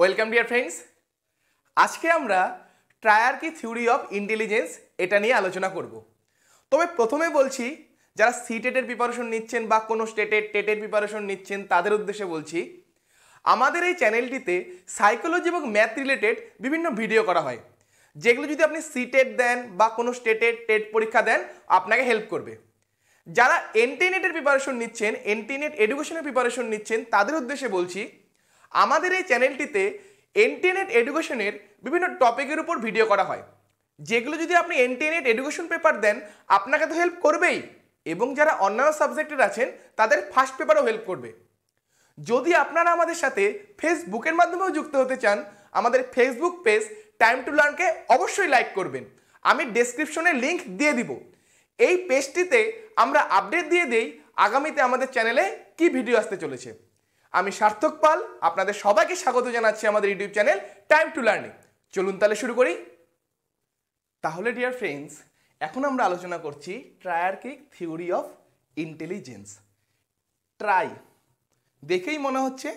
Welcome dear friends আজকে আমরা কি থিওরি অফ ইন্টেলিজেন্স এটা নিয়ে আলোচনা করব তবে প্রথমে বলছি যারা সিটেটের e প্রিপারেশন নিচ্ছেন বা কোনো স্টেটের টেটের প্রিপারেশন নিচ্ছেন তাদের উদ্দেশ্যে বলছি আমাদের এই চ্যানেলটিতে সাইকোলজি এবং ম্যাথ রিলেটেড বিভিন্ন ভিডিও করা হয় যেগুলো যদি আপনি সিটেট e দেন বা কোনো স্টেটের টেট পরীক্ষা দেন আপনাকে হেল্প করবে যারা e এন্টিনেটের প্রিপারেশন নিচ্ছেন এন্টিনেট এডুকেশনের প্রিপারেশন নিচ্ছেন তাদের উদ্দেশ্যে বলছি আমাদের এই চ্যানেলটিতে এনটেনেট এডুকেশনের e বিভিন্ন টপিকের উপর ভিডিও করা হয় যেগুলো যদি আপনি এনটেনেট এডুকেশন পেপার দেন আপনাকে তো হেল্প করবেই এবং যারা অন্যান্য সাবজেক্টের আছেন তাদের ফার্স্ট পেপারও হেল্প করবে যদি আপনারা আমাদের সাথে ফেসবুকের মাধ্যমেও যুক্ত হতে চান আমাদের ফেসবুক পেজ টাইম টু লার্নকে অবশ্যই লাইক করবেন আমি ডেসক্রিপশনে লিংক দিয়ে দিব এই পেজটিতে আমরা আপডেট দিয়ে দেই আগামীতে আমাদের চ্যানেলে কি ভিডিও আসতে চলেছে আমি সার্থক পাল আপনাদের সবাইকে স্বাগত জানাচ্ছি আমাদের YouTube channel time to learning চলুন তাহলে শুরু করি তাহলে ডিয়ার ফ্রেন্ডস এখন আমরা আলোচনা করছি triarchic theory of intelligence tri দেখেই মনে হচ্ছে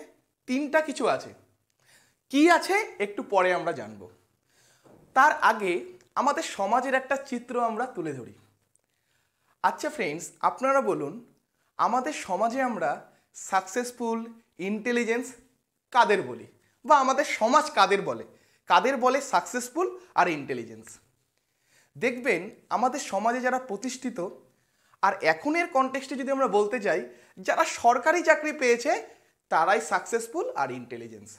তিনটা কিছু আছে কি আছে একটু পরে আমরা জানব তার আগে আমাদের সমাজের একটা চিত্র আমরা তুলে ধরি আচ্ছা ফ্রেন্ডস আপনারা বলুন আমাদের সমাজে আমরা সাকসেসফুল ইন্টেলিজেন্স কাদের বলি বা আমাদের সমাজ কাদের বলে কাদের বলে সাকসেসফুল আর ইন্টেলিজেন্স দেখবেন আমাদের সমাজে যারা প্রতিষ্ঠিত আর এখনের কনটেক্সটে যদি আমরা বলতে যাই যারা সরকারি চাকরি পেয়েছে তারাই সাকসেসফুল আর ইন্টেলিজেন্স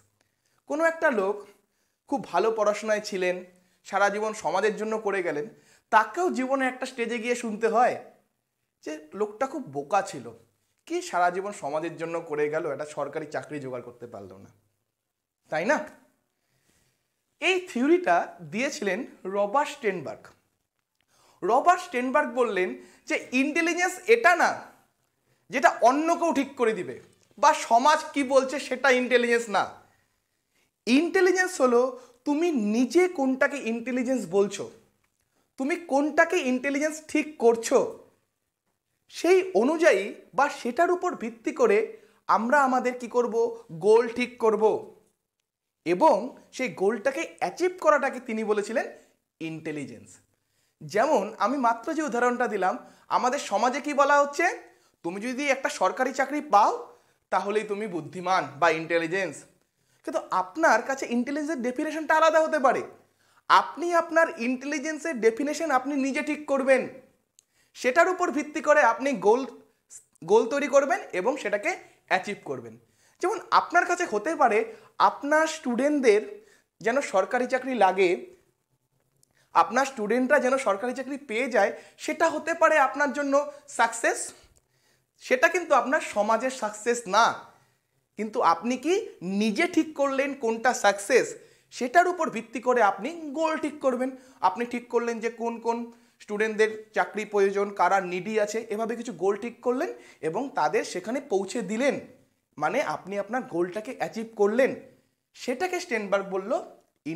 কোনো একটা লোক খুব ভালো পড়াশোনায় ছিলেন সারা জীবন সমাজের জন্য করে গেলেন তাকেও জীবনে একটা স্টেজে গিয়ে শুনতে হয় যে লোকটা খুব বোকা ছিল কি সারা জীবন সমাজের জন্য করে গেল একটা সরকারি চাকরি জোগাড় করতে পারলো না তাই না এই থিওরিটা দিয়েছিলেন রবার্ট স্টেনবার্গ রবার্ট স্টেনবার্গ বললেন যে ইন্টেলিজেন্স এটা না যেটা অন্য কেউ ঠিক করে দিবে বা সমাজ কি বলছে সেটা ইন্টেলিজেন্স না ইন্টেলিজেন্স হলো তুমি নিজে কোনটাকে ইন্টেলিজেন্স বলছো তুমি কোনটাকে ইন্টেলিজেন্স ঠিক করছো সেই অনুযায়ী বা সেটার উপর ভিত্তি করে আমরা আমাদের কি করব গোল ঠিক করব এবং সেই গোলটাকে অ্যাচিভ করাটাকে তিনি বলেছিলেন ইন্টেলিজেন্স যেমন আমি মাত্র যে উদাহরণটা দিলাম আমাদের সমাজে কি বলা হচ্ছে তুমি যদি একটা সরকারি চাকরি পাও তাহলেই তুমি বুদ্ধিমান বা ইন্টেলিজেন্স কিন্তু আপনার কাছে ইন্টেলিজেন্সের ডেফিনেশনটা আলাদা হতে পারে আপনি আপনার ইন্টেলিজেন্সের ডেফিনেশন আপনি নিজে ঠিক করবেন সেটার উপর ভিত্তি করে আপনি গোল গোল তৈরি করবেন এবং সেটাকে অ্যাচিভ করবেন যেমন আপনার কাছে হতে পারে আপনার স্টুডেন্টদের যেন সরকারি চাকরি লাগে আপনার স্টুডেন্টরা যেন সরকারি চাকরি পেয়ে যায় সেটা হতে পারে আপনার জন্য সাকসেস সেটা কিন্তু আপনার সমাজের সাকসেস না কিন্তু আপনি কি নিজে ঠিক করলেন কোনটা সাকসেস সেটার উপর ভিত্তি করে আপনি গোল ঠিক করবেন আপনি ঠিক করলেন যে কোন কোন স্টুডেন্টদের চাকরি প্রয়োজন কারা নিডি আছে এভাবে কিছু গোল ঠিক করলেন এবং তাদের সেখানে পৌঁছে দিলেন মানে আপনি আপনার গোলটাকে অ্যাচিভ করলেন সেটাকে স্টেনবার্গ বলল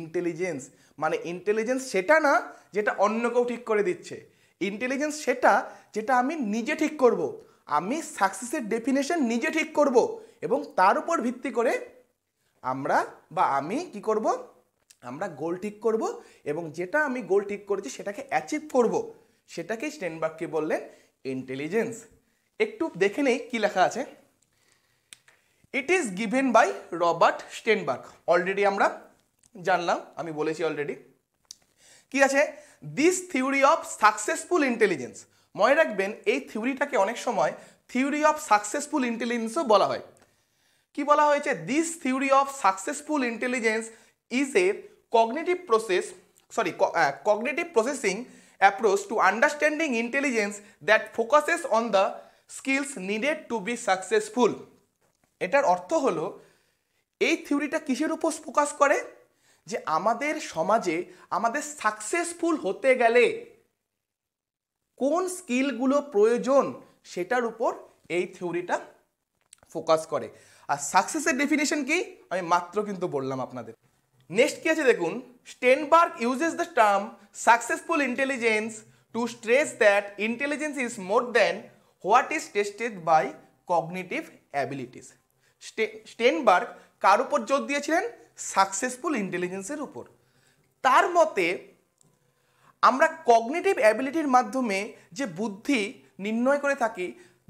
ইন্টেলিজেন্স মানে ইন্টেলিজেন্স সেটা না যেটা অন্য কেউ ঠিক করে দিচ্ছে ইন্টেলিজেন্স সেটা যেটা আমি নিজে ঠিক করব। আমি সাকসেসের ডেফিনেশন নিজে ঠিক করব এবং তার উপর ভিত্তি করে আমরা বা আমি কি করব আমরা গোল ঠিক করব এবং যেটা আমি গোল ঠিক করেছি সেটাকে অ্যাচিভ করব সেটাকে স্টেনবার্গকে বললেন ইন্টেলিজেন্স একটু দেখে নেই কী লেখা আছে it is given by Robert Sternberg already আমরা জানলাম আমি বলেছি অলরেডি কি আছে this theory of successful intelligence মনে রাখবেন এই থিওরিটাকে অনেক সময় থিওরি অফ সাকসেসফুল ইন্টেলিজেন্সও বলা হয় কি বলা হয়েছে this theory of successful intelligence is a cognitive process sorry co processing uh, cognitive to understanding intelligence that focuses on the skills needed to be successful এটার অর্থ হলো এই থিওরিটা কিসের উপর ফোকাস করে যে আমাদের সমাজে আমাদের সাকসেসফুল হতে গেলে কোন স্কিলগুলো প্রয়োজন সেটার উপর এই থিওরিটা ফোকাস করে আর সাকসেসের ডেফিনেশন কি আমি মাত্র কিন্তু বললাম আপনাদের নেক্সট কী আছে দেখুন Sternberg uses the term successful intelligence to stress that intelligence is more than what is tested by cognitive abilities Sternberg কার উপর জোর দিয়েছিলেন সাকসেসফুল ইন্টেলিজেন্সের উপর তার মতে আমরা কগনিটিভ অ্যাবিলিটির মাধ্যমে যে বুদ্ধি নির্ণয় করে থাকি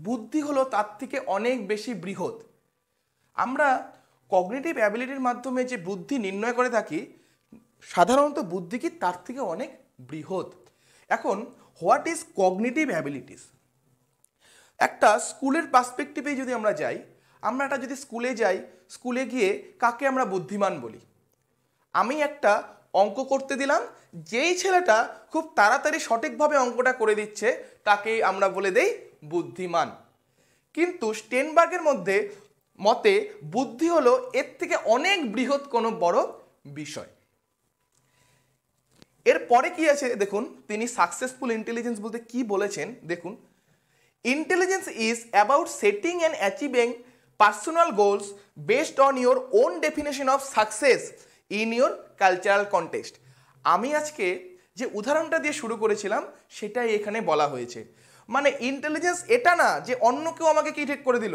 বুদ্ধি হলো তার থেকে অনেক বেশি বৃহৎ আমরা কগনিটিভ অ্যাবিলিটির মাধ্যমে যে বুদ্ধি নির্ণয় করে থাকি সাধারণত বুদ্ধি কি তার থেকে অনেক বৃহৎ এখন হোয়াট ইজ কগনিটিভ অ্যাবিলিটিস একটা স্কুলের পার্সপেক্টিভে যদি আমরা যাই আমরা একটা যদি স্কুলে যাই স্কুলে গিয়ে কাকে আমরা বুদ্ধিমান বলি আমি একটা অঙ্ক করতে দিলাম যেই ছেলেটা খুব তাড়াতাড়ি সঠিকভাবে অঙ্কটা করে দিচ্ছে তাকে আমরা বলে দেই বুদ্ধিমান কিন্তু স্টেনবার্গের মধ্যে মতে বুদ্ধি হলো এর থেকে অনেক বৃহৎ কোনো বড় বিষয় এর পরে কি আছে দেখুন তিনি সাকসেসফুল ইন্টেলিজেন্স বলতে কি বলেছেন দেখুন intelligence is about setting and achieving personal goals based on your own definition of success in your cultural context আমি আজকে যে উদাহরণটা দিয়ে শুরু করেছিলাম সেটাই এখানে বলা হয়েছে মানে ইন্টেলিজেন্স এটা না যে অন্য কেউ আমাকে কি ঠিক করে দিল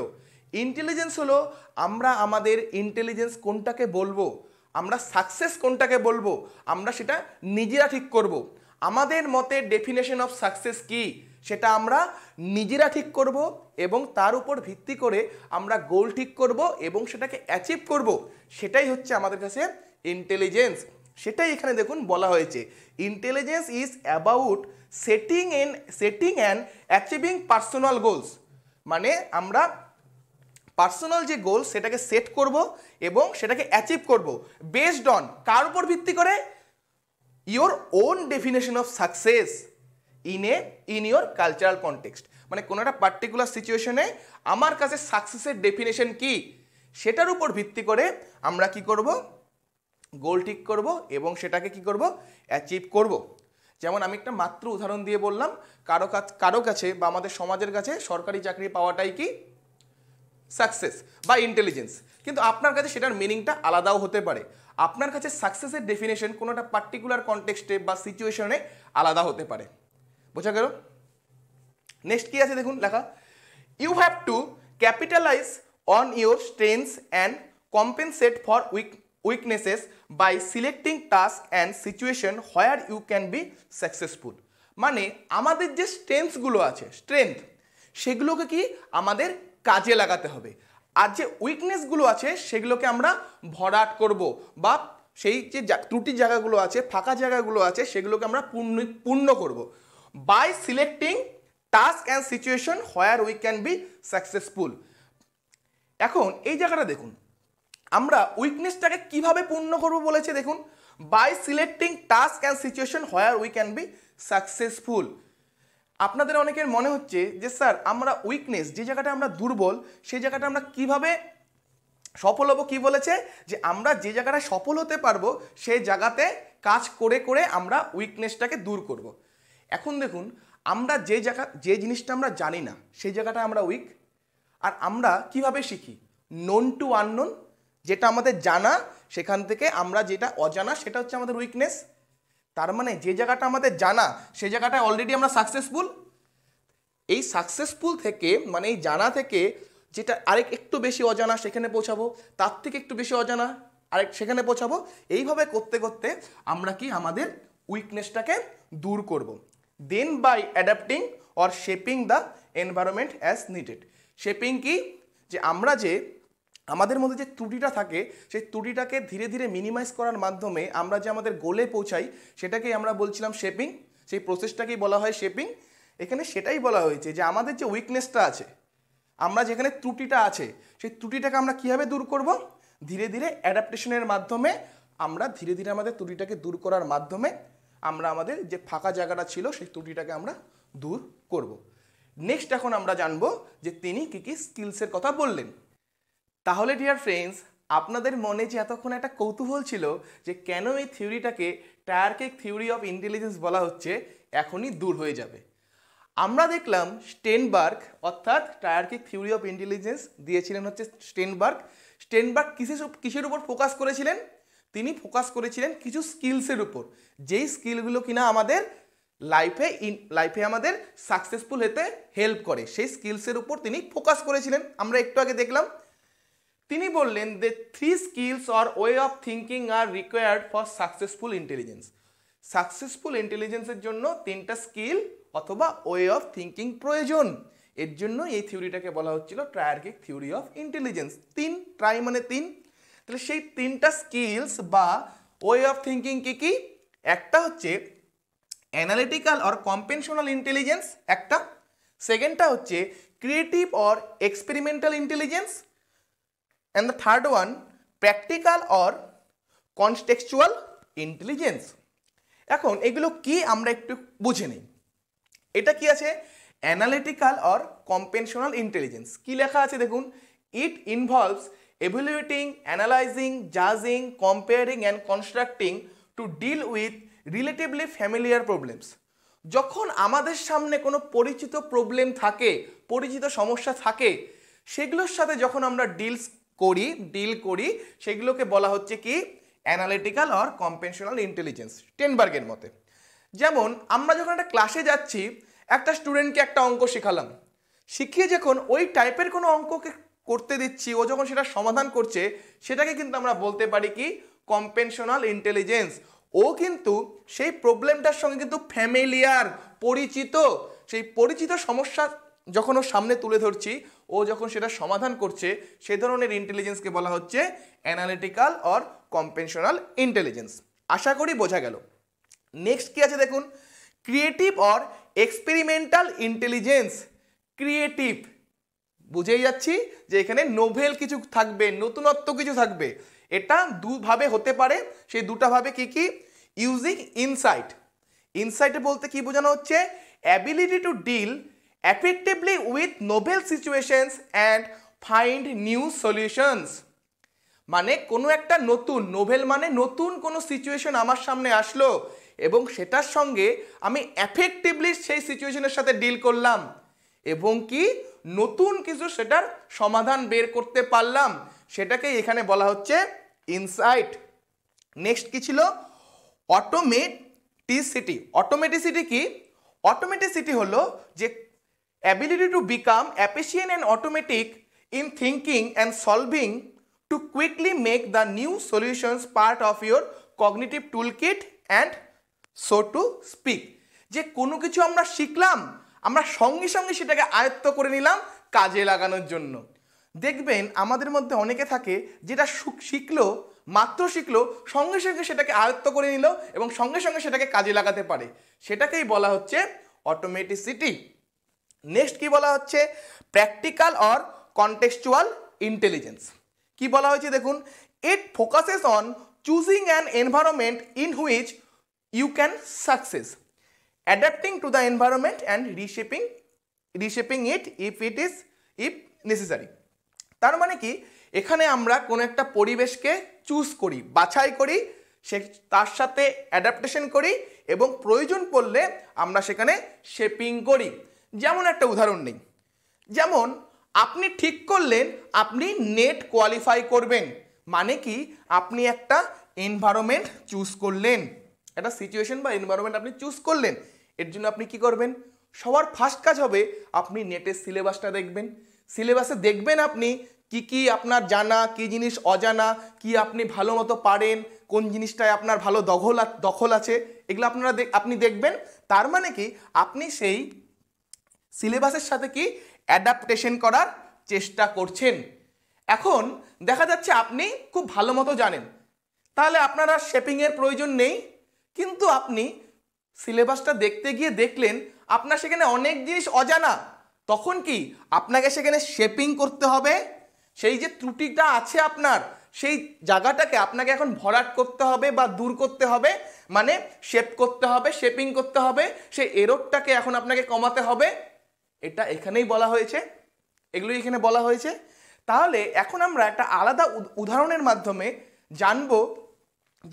ইন্টেলিজেন্স হলো আমরা আমাদের ইন্টেলিজেন্স কোনটাকে বলবো আমরা সাকসেস কোনটাকে বলবো আমরা সেটা নিজেরা ঠিক করব। আমাদের মতে ডেফিনেশন অফ সাকসেস কি সেটা আমরা নিজেরা ঠিক করব এবং তার উপর ভিত্তি করে আমরা গোল ঠিক করব এবং সেটাকে অ্যাচিভ করব সেটাই হচ্ছে আমাদের কাছে ইন্টেলিজেন্স সেটাই এখানে দেখুন বলা হয়েছে intelligence is about setting an setting and achieving personal goals মানে আমরা পার্সোনাল যে গোল সেটাকে সেট করব এবং সেটাকে অ্যাচিভ করব বেসড অন কার উপর ভিত্তি করে your own definition of success in a in your cultural context মানে কোনো একটা পার্টিকুলার সিচুয়েশনে আমার কাছে সাকসেসের ডেফিনেশন কি সেটার উপর ভিত্তি করে আমরা কি করব গোল ঠিক করব এবং সেটাকে কি করব অ্যাচিভ করব যেমন আমি একটা মাত্র উদাহরণ দিয়ে বললাম কারো কাছ কারো কাছে বা আমাদের সমাজের কাছে সরকারি চাকরি পাওয়াটাই কি সাকসেস বা ইন্টেলিজেন্স কিন্তু আপনার কাছে সেটার মিনিংটা আলাদাও হতে পারে আপনার কাছে সাকসেসের ডেফিনেশন কোনোটা পার্টিকুলার কনটেক্সটে বা সিচুয়েশনে আলাদা হতে পারে বোঝা গেল নেক্সট কী আছে দেখুন লেখা you have to capitalise on your strengths and compensate for weak weaknesses by selecting task and situation where you can be successful মানে আমাদের যে স্ট্রেংথসগুলো আছে স্ট্রেংথ সেগুলোকে কি আমাদের কাজে লাগাতে হবে আর যে উইকনেসগুলো আছে সেগুলোকে আমরা ভরাট করব বা সেই যে ত্রুটির জায়গাগুলো আছে ফাঁকা জায়গাগুলো আছে সেগুলোকে আমরা পূর্ণ পূর্ণ করব by selecting task and situation where we can be successful এখন এই জায়গাটা দেখুন আমরা উইকনেসটাকে কিভাবে পূর্ণ করব বলেছে দেখুন by selecting task and situation where we can be successful আপনাদের অনেকের মনে হচ্ছে যে স্যার আমরা উইকনেস যে জায়গাটা আমরা দুর্বল সেই জায়গাটা আমরা কিভাবে সফল হবো কী বলেছে যে আমরা যে জায়গাটা সফল হতে পারবো সেই জায়গাতে কাজ করে করে আমরা উইকনেসটাকে দূর করব। এখন দেখুন আমরা যে জায়গা যে জিনিসটা আমরা জানি না সেই জায়গাটা আমরা উইক আর আমরা কিভাবে শিখি নন টু আননোন যেটা আমাদের জানা সেখান থেকে আমরা যেটা অজানা সেটা হচ্ছে আমাদের উইকনেস তার মানে যে জায়গাটা আমাদের জানা সে জায়গাটায় অলরেডি আমরা সাকসেসফুল এই সাকসেসফুল থেকে মানে এই জানা থেকে যেটা আরেক একটু বেশি অজানা সেখানে পৌঁছাবো তার থেকে একটু বেশি অজানা আরেক সেখানে পৌঁছাবো এইভাবে করতে করতে আমরা কি আমাদের উইকনেসটাকে দূর করব। Then by adapting or shaping the environment as needed shaping কি যে আমরা যে আমাদের মধ্যে যে ত্রুটিটা থাকে সেই ত্রুটিটাকে ধীরে ধীরে মিনিমাইজ করার মাধ্যমে আমরা যে আমাদের গোলে পৌঁছাই সেটাকেই আমরা বলছিলাম শেপিং সেই প্রসেসটাকেই বলা হয় শেপিং এখানে সেটাই বলা হয়েছে যে আমাদের যে উইকনেসটা আছে আমরা যেখানে ত্রুটিটা আছে সেই ত্রুটিটাকে আমরা কীভাবে দূর করব ধীরে ধীরে অ্যাডাপ্টেশনের মাধ্যমে আমরা ধীরে ধীরে আমাদের ত্রুটিটাকে দূর করার মাধ্যমে আমরা আমাদের যে ফাঁকা জায়গাটা ছিল সেই ত্রুটিটাকে আমরা দূর করব। নেক্সট এখন আমরা জানবো যে তিনি কী কী স্কিলসের কথা বললেন তাহলে ডিয়ার ফ্রেন্ডস আপনাদের মনে যে এতক্ষণ একটা কৌতূহল ছিল যে কেন এই থিওরিটাকে টায়ারকেক থিওরি অফ ইন্টেলিজেন্স বলা হচ্ছে এখনই দূর হয়ে যাবে আমরা দেখলাম স্টেনবার্গ অর্থাৎ টায়ারকিক থিওরি অফ ইন্টেলিজেন্স দিয়েছিলেন হচ্ছে স্টেনবার্গ স্টেনবার্গ কিসের কিসের উপর ফোকাস করেছিলেন তিনি ফোকাস করেছিলেন কিছু স্কিলসের উপর যেই স্কিলগুলো কিনা আমাদের লাইফে ইন লাইফে আমাদের সাকসেসফুল হতে হেল্প করে সেই স্কিলসের উপর তিনি ফোকাস করেছিলেন আমরা একটু আগে দেখলাম তিনি বললেন the three skills or way of thinking are required for successful intelligence successful ইন্টেলিজেন্সের জন্য তিনটা স্কিল অথবা ওয়ে অফ থিঙ্কিং প্রয়োজন এর জন্য এই থিওরিটাকে বলা হচ্ছিল ট্রায়ার্কিক থিওরি অফ ইন্টেলিজেন্স তিন ট্রাই মানে তিন তাহলে সেই তিনটা স্কিলস বা ওয়ে অফ থিঙ্কিং কী কী একটা হচ্ছে অ্যানালিটিক্যাল অর কম্পেনশনাল ইন্টেলিজেন্স একটা সেকেন্ডটা হচ্ছে creative or experimental intelligence And the third one, practical or contextual intelligence. এখন এগুলো কি আমরা একটু বুঝে নিই এটা কি আছে অ্যানালিটিক্যাল অর কম্পেনশনাল ইন্টেলিজেন্স কি লেখা আছে দেখুন ইট ইনভলভস এভ্যালুয়েটিং অ্যানালাইজিং জাজিং comparing and constructing to deal with relatively familiar problems যখন আমাদের সামনে কোনো পরিচিত প্রবলেম থাকে পরিচিত সমস্যা থাকে সেগুলোর সাথে যখন আমরা ডিলস করি ডিল করি সেগুলোকে বলা হচ্ছে কি অ্যানালিটিক্যাল অর কম্পেনশনাল ইন্টেলিজেন্স টেনবার্গের মতে যেমন আমরা যখন একটা ক্লাসে যাচ্ছি একটা স্টুডেন্টকে একটা অঙ্ক শেখালাম শিখিয়ে যখন ওই টাইপের কোনো অঙ্ককে করতে দিচ্ছি ও যখন সেটা সমাধান করছে সেটাকে কিন্তু আমরা বলতে পারি কি কম্পেনশনাল ইন্টেলিজেন্স ও কিন্তু সেই প্রবলেমটার সঙ্গে কিন্তু ফ্যামিলিয়ার পরিচিত সেই পরিচিত সমস্যা যখন ওর সামনে তুলে ধরছি ও যখন সেটা সমাধান করছে সে ধরনের ইন্টেলিজেন্সকে বলা হচ্ছে অ্যানালিটিক্যাল অর কম্পেনশনাল ইন্টেলিজেন্স আশা করি বোঝা গেল নেক্সট কি আছে দেখুন creative or experimental intelligence creative বুঝেই যাচ্ছি যে এখানে নোভেল কিছু থাকবে নতুনত্ব কিছু থাকবে এটা দুভাবে হতে পারে সেই দুটা ভাবে কি কি ইউজিং ইনসাইট ইনসাইটে বলতে কি বোঝানো হচ্ছে ability to deal effectively with novel situations and find new solutions মানে কোনো একটা নতুন নোভেল মানে নতুন কোনো সিচুয়েশন আমার সামনে আসলো এবং সেটার সঙ্গে আমি এফেক্টিভলি সেই সিচুয়েশনের সাথে ডিল করলাম এবং কি নতুন কিছু সেটার সমাধান বের করতে পারলাম সেটাকে এখানে বলা হচ্ছে ইনসাইট নেক্সট কি ছিল অটোমেটিসিটি অটোমেটিসিটি কি অটোমেটিসিটি হলো যে ability to become efficient and automatic in thinking and solving to quickly make the new solutions part of your cognitive toolkit and so to speak যে কোনো কিছু আমরা শিখলাম আমরা সঙ্গে সঙ্গে সেটাকে আয়ত্ত করে নিলাম কাজে লাগানোর জন্য দেখবেন আমাদের মধ্যে অনেকে থাকে যেটা শিখলো মাত্র শিখলো সঙ্গে সঙ্গে সেটাকে আয়ত্ত করে নিল এবং সঙ্গে সঙ্গে সেটাকে কাজে লাগাতে পারে সেটাকেই বলা হচ্ছে অটোমেটিসিটি নেক্সট কি বলা হচ্ছে প্র্যাকটিক্যাল অর কন্টেক্সচুয়াল ইন্টেলিজেন্স কি বলা হয়েছে দেখুন it focuses on choosing an environment in which you can success adapting to the environment and reshaping reshaping it if it is if necessary তার মানে কি এখানে আমরা কোনো একটা পরিবেশকে চুজ করি বাছাই করি সে তার সাথে অ্যাডাপ্টেশন করি এবং প্রয়োজন পড়লে আমরা সেখানে শেপিং করি যেমন একটা উদাহরণ নেই যেমন আপনি ঠিক করলেন আপনি নেট কোয়ালিফাই করবেন মানে কি আপনি একটা এনভায়রনমেন্ট চুজ করলেন একটা সিচুয়েশন বা এনভায়রনমেন্ট আপনি চুজ করলেন এর জন্য আপনি কি করবেন সবার ফার্স্ট কাজ হবে আপনি নেটের সিলেবাসটা দেখবেন সিলেবাসে দেখবেন আপনি কি কি আপনার জানা কি জিনিস অজানা কি আপনি ভালো মতো পারেন কোন জিনিসটায় আপনার ভালো দখল দখল আছে এগুলো আপনারা আপনি দেখবেন তার মানে কি আপনি সেই সিলেবাসের সাথে কি অ্যাডাপ্টেশন করার চেষ্টা করছেন এখন দেখা যাচ্ছে আপনি খুব ভালো মতো জানেন তাহলে আপনার আর শেপিংয়ের প্রয়োজন নেই কিন্তু আপনি সিলেবাসটা দেখতে গিয়ে দেখলেন আপনার সেখানে অনেক জিনিস অজানা তখন কি আপনাকে সেখানে শেপিং করতে হবে সেই যে ত্রুটিটা আছে আপনার সেই জায়গাটাকে আপনাকে এখন ভরাট করতে হবে বা দূর করতে হবে মানে শেপ করতে হবে শেপিং করতে হবে সেই এরোটটাকে এখন আপনাকে কমাতে হবে এটা এখানেই বলা হয়েছে এগুলোই এখানে বলা হয়েছে তাহলে এখন আমরা একটা আলাদা উদাহরণের মাধ্যমে জানব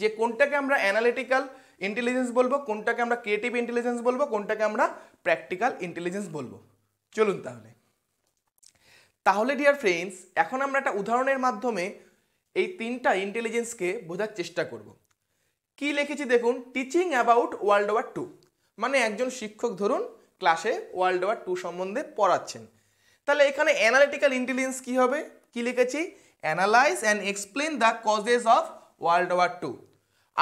যে কোনটাকে আমরা অ্যানালিটিক্যাল ইন্টেলিজেন্স বলবো কোনটাকে আমরা ক্রিয়েটিভ ইন্টেলিজেন্স বলবো কোনটাকে আমরা প্র্যাকটিক্যাল ইন্টেলিজেন্স বলবো চলুন তাহলে তাহলে ডিয়ার ফ্রেন্ডস এখন আমরা একটা উদাহরণের মাধ্যমে এই তিনটা ইন্টেলিজেন্সকে বোঝার চেষ্টা করব। কি লিখেছি দেখুন teaching about world war two মানে একজন শিক্ষক ধরুন ক্লাসে ওয়ার্ল্ড ওয়ার টু সম্বন্ধে পড়াচ্ছেন তাহলে এখানে অ্যানালিটিক্যাল ইন্টেলিজেন্স কী হবে কি লিখেছি analyse and explain the causes of world war two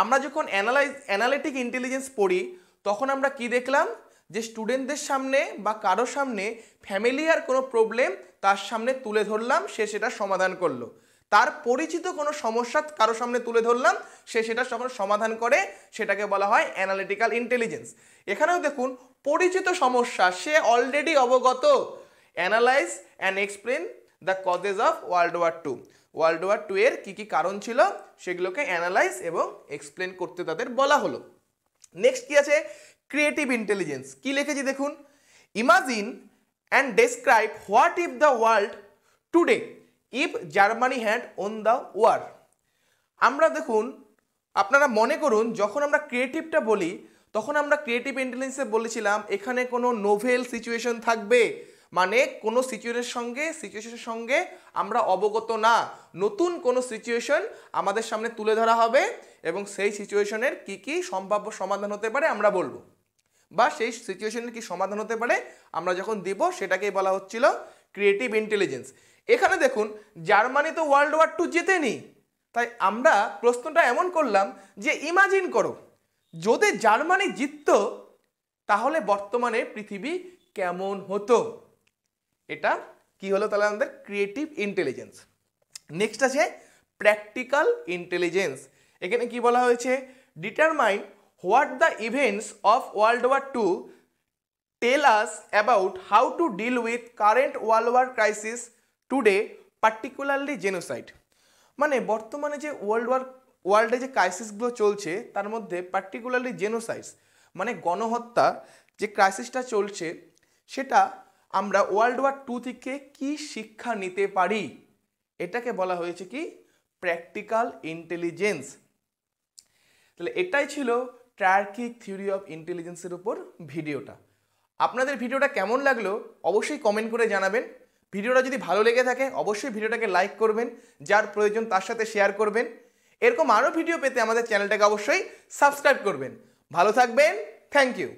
আমরা যখন অ্যানালাইজ অ্যানালিটিক ইন্টেলিজেন্স পড়ি তখন আমরা কি দেখলাম যে স্টুডেন্টদের সামনে বা কারো সামনে ফ্যামিলিয়ার কোনো প্রবলেম তার সামনে তুলে ধরলাম সে সেটা সমাধান করলো তার পরিচিত কোনো সমস্যা কারো সামনে তুলে ধরলাম সে সেটা যখন সমাধান করে সেটাকে বলা হয় অ্যানালিটিক্যাল ইন্টেলিজেন্স এখানেও দেখুন পরিচিত সমস্যা সে অলরেডি অবগত analyse and explain the causes of world war two world war two এর কী কী কারণ ছিল সেগুলোকে অ্যানালাইজ এবং এক্সপ্লেন করতে তাদের বলা হলো নেক্সট কী আছে ক্রিয়েটিভ ইন্টেলিজেন্স কী লিখেছি দেখুন imagine and describe what if the world today if Germany hand on the war আমরা দেখুন আপনারা মনে করুন যখন আমরা ক্রিয়েটিভটা বলি তখন আমরা ক্রিয়েটিভ ইন্টেলিজেন্সে বলেছিলাম এখানে কোনো নোভেল সিচুয়েশন থাকবে মানে কোনো সিচুয়েশনের সঙ্গে সিচুয়েশনের সঙ্গে আমরা অবগত না নতুন কোনো সিচুয়েশন আমাদের সামনে তুলে ধরা হবে এবং সেই সিচুয়েশনের কি কি সম্ভাব্য সমাধান হতে পারে আমরা বলবো বা সেই সিচুয়েশনের কি সমাধান হতে পারে আমরা যখন দিব সেটাকেই বলা হচ্ছিল ক্রিয়েটিভ ইন্টেলিজেন্স এখানে দেখুন জার্মানি তো ওয়ার্ল্ড ওয়ার টু জেতেনি তাই আমরা প্রশ্নটা এমন করলাম যে ইমাজিন করো যদি জার্মানি জিতত তাহলে বর্তমানে পৃথিবী কেমন হতো এটা কি হলো তাহলে আমাদের ক্রিয়েটিভ ইন্টেলিজেন্স নেক্সট আছে প্র্যাকটিক্যাল ইন্টেলিজেন্স এখানে কি বলা হয়েছে determine what the events of world war two tell us about how to deal with current world war crisis today particularly genocide মানে বর্তমানে যে ওয়ার্ল্ড ওয়ার ওয়ার্ল্ডে যে ক্রাইসিসগুলো চলছে তার মধ্যে পার্টিকুলারলি জেনোসাইডস মানে গণহত্যা যে ক্রাইসিসটা চলছে সেটা আমরা ওয়ার্ল্ড ওয়ার টু থেকে কি শিক্ষা নিতে পারি এটাকে বলা হয়েছে কি প্র্যাকটিক্যাল ইন্টেলিজেন্স তাহলে এটাই ছিল ট্রার্কিক থিওরি অফ ইন্টেলিজেন্সের উপর ভিডিওটা আপনাদের ভিডিওটা কেমন লাগলো অবশ্যই কমেন্ট করে জানাবেন ভিডিওটা যদি ভালো লেগে থাকে অবশ্যই ভিডিওটাকে লাইক করবেন যার প্রয়োজন তার সাথে শেয়ার করবেন এরকম আরও ভিডিও পেতে আমাদের চ্যানেলটাকে অবশ্যই সাবস্ক্রাইব করবেন ভালো থাকবেন থ্যাংক ইউ